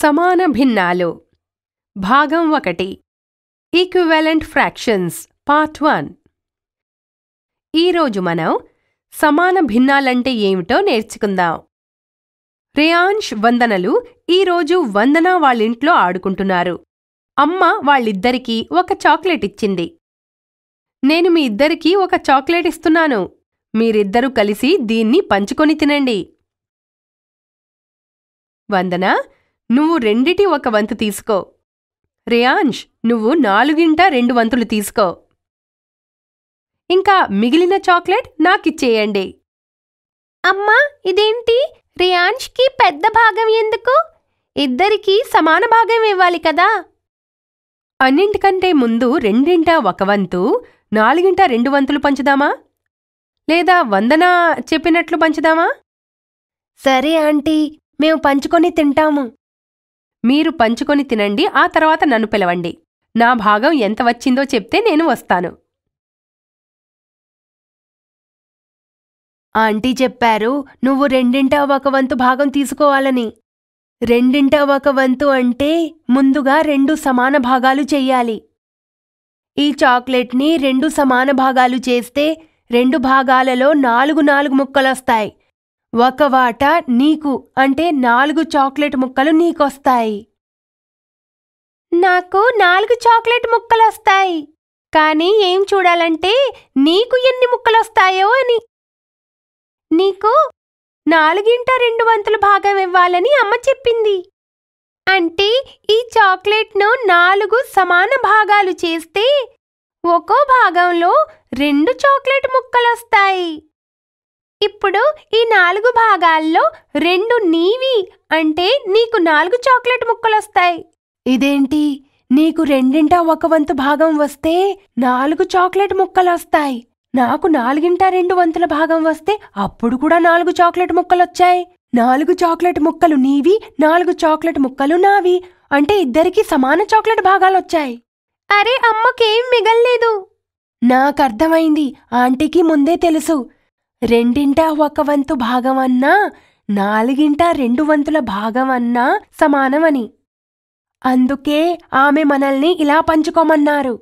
సమాన భిన్నాలు భాగం ఒకటి ఈక్వివలెంట్ ఫ్రాక్షన్స్ పార్ట్ వన్ ఈరోజు మనం సమాన భిన్నాలంటే ఏమిటో నేర్చుకుందాం రేయాన్ష్ వందనలు ఈరోజు వందన వాళ్ళింట్లో ఆడుకుంటున్నారు అమ్మ వాళ్ళిద్దరికీ ఒక చాక్లెట్ ఇచ్చింది నేను మీ ఇద్దరికీ ఒక చాక్లెట్ ఇస్తున్నాను మీరిద్దరూ కలిసి దీన్ని పంచుకొని తినండి వందన నువ్వు రెండిటి ఒక వంతు తీసుకో రేయాంష్ నువ్వు నాలుగింట రెండు వంతులు తీసుకో ఇంకా మిగిలిన చాక్లెట్ నాకిచ్చేయండి అమ్మా ఇదేంటి రియాన్ష్కి పెద్ద భాగం ఎందుకు ఇద్దరికీ సమాన భాగం ఇవ్వాలి కదా అన్నింటికంటే ముందు రెండింట ఒక వంతు నాలుగింట రెండు వంతులు పంచుదామా లేదా వందన చెప్పినట్లు పంచుదామా సరే ఆంటీ మేము పంచుకొని తింటాము మీరు పంచుకొని తినండి ఆ తర్వాత నన్ను పిలవండి నా భాగం ఎంత వచ్చిందో చెప్తే నేను వస్తాను ఆంటీ చెప్పారు నువ్వు రెండింట ఒక వంతు భాగం తీసుకోవాలని రెండింట ఒక వంతు అంటే ముందుగా రెండు సమాన భాగాలు చెయ్యాలి ఈ చాక్లెట్ని రెండు సమాన భాగాలు చేస్తే రెండు భాగాలలో నాలుగు నాలుగు ముక్కలొస్తాయి ఒక వాట నీకు అంటే నాలుగు చాక్లెట్ ముక్కలు నీకొస్తాయి నాకు నాలుగు చాక్లెట్ ముక్కలొస్తాయి కానీ ఏం చూడాలంటే నీకు ఎన్ని ముక్కలొస్తాయో అని నీకు నాలుగింట రెండు వంతులు భాగం ఇవ్వాలని అమ్మ చెప్పింది అంటే ఈ చాక్లెట్ను నాలుగు సమాన భాగాలు చేస్తే ఒక్కో భాగంలో రెండు చాక్లెట్ ముక్కలొస్తాయి ఇప్పుడు ఈ నాలుగు భాగాల్లో రెండు నీవి అంటే నీకు నాలుగు చాక్లెట్ ముక్కలొస్తాయి ఇదేంటి నీకు రెండింట ఒక వంతు భాగం వస్తే నాలుగు చాక్లెట్ ముక్కలొస్తాయి నాకు నాలుగింట రెండు వంతుల భాగం వస్తే అప్పుడు కూడా నాలుగు చాక్లెట్ ముక్కలొచ్చాయి నాలుగు చాక్లెట్ ముక్కలు నీవి నాలుగు చాక్లెట్ ముక్కలు నావి అంటే ఇద్దరికీ సమాన చాక్లెట్ భాగాలొచ్చాయి అరే అమ్మకేం మిగల్లేదు నాకర్థమైంది ఆంటీకి ముందే తెలుసు రెండింట ఒక వంతు భాగమన్నా నాలుగింట రెండు వంతుల భాగమన్నా సమానమని అందుకే ఆమె మనల్ని ఇలా పంచుకోమన్నారు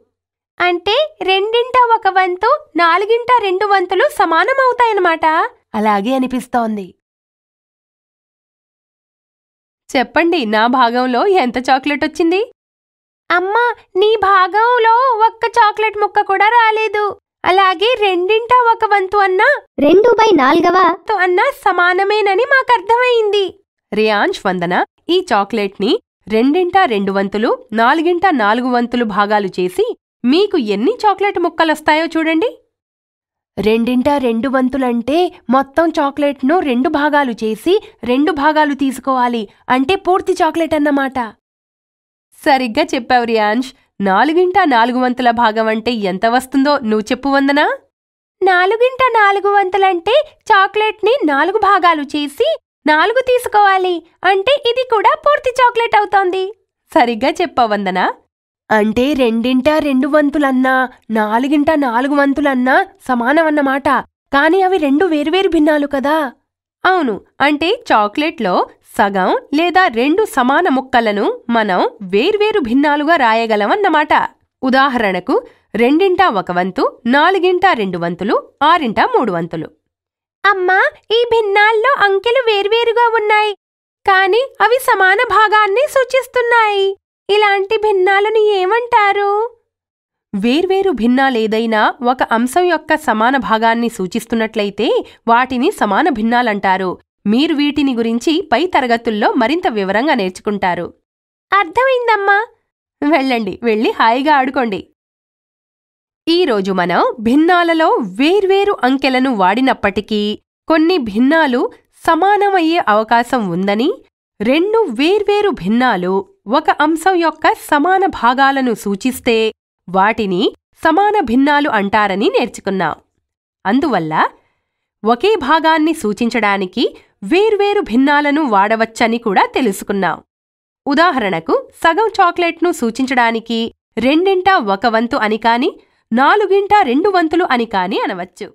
అంటే రెండింట ఒక వంతు నాలుగింట రెండు వంతులు సమానమవుతాయన్నమాట అలాగే అనిపిస్తోంది చెప్పండి నా భాగంలో ఎంత చాక్లెట్ వచ్చింది అమ్మా నీ భాగంలో ఒక్క చాక్లెట్ ముక్క కూడా రాలేదు అలాగే రెండింట ఒక వంతు అన్నా రెండు బై నాలుగవ అన్నా సమానమేనని మాకర్థమైంది రియాంష్ రియాంజ్ వందన ఈ చాక్లెట్ని రెండింట రెండు వంతులు నాలుగింట నాలుగు వంతులు భాగాలు చేసి మీకు ఎన్ని చాక్లెట్ ముక్కలొస్తాయో చూడండి రెండింట రెండు వంతులంటే మొత్తం చాక్లెట్ను రెండు భాగాలు చేసి రెండు భాగాలు తీసుకోవాలి అంటే పూర్తి చాక్లెట్ అన్నమాట సరిగ్గా చెప్పావు రియాంష్ నాలుగింట నాలుగు వంతుల భాగం అంటే ఎంత వస్తుందో నువ్వు చెప్పు వందనా నాలుగింట నాలుగు వంతులంటే చాక్లెట్ని నాలుగు భాగాలు చేసి నాలుగు తీసుకోవాలి అంటే ఇది కూడా పూర్తి చాక్లెట్ అవుతోంది సరిగ్గా చెప్పవందనా అంటే రెండింట రెండు వంతులన్నా నాలుగింట నాలుగు వంతులన్నా సమానమన్నమాట కాని అవి రెండు వేరువేరు భిన్నాలు కదా అవును అంటే చాక్లెట్లో సగం లేదా రెండు సమాన ముక్కలను మనం వేర్వేరు భిన్నాలుగా రాయగలమన్నమాట ఉదాహరణకు రెండింటా ఒక వంతు నాలుగింటా రెండు వంతులు ఆరింటా మూడు వంతులు అమ్మా ఈ భిన్నాల్లో అంకెలు వేర్వేరుగా ఉన్నాయి కానీ అవి సమాన భాగాన్ని సూచిస్తున్నాయి ఇలాంటి భిన్నాలను ఏమంటారు వేర్వేరు భిన్నాలేదైనా ఒక అంశం యొక్క సమాన భాగాన్ని సూచిస్తున్నట్లయితే వాటిని సమాన భిన్నాలంటారు మీరు వీటిని గురించి పై తరగతుల్లో మరింత వివరంగా నేర్చుకుంటారు అర్థమైందమ్మా వెళ్ళండి వెళ్ళి హాయిగా ఆడుకోండి ఈరోజు మనం భిన్నాలలో వేర్వేరు అంకెలను వాడినప్పటికీ కొన్ని భిన్నాలు సమానమయ్యే అవకాశం ఉందని రెండు వేర్వేరు భిన్నాలు ఒక అంశం యొక్క సమాన భాగాలను సూచిస్తే వాటిని సమాన భిన్నాలు అంటారని నేర్చుకున్నాం అందువల్ల ఒకే భాగాన్ని సూచించడానికి వేర్వేరు భిన్నాలను వాడవచ్చని కూడా తెలుసుకున్నాం ఉదాహరణకు సగం చాక్లెట్ను సూచించడానికి రెండింటా ఒక వంతు అని కాని నాలుగింటా రెండు వంతులు అని కాని అనవచ్చు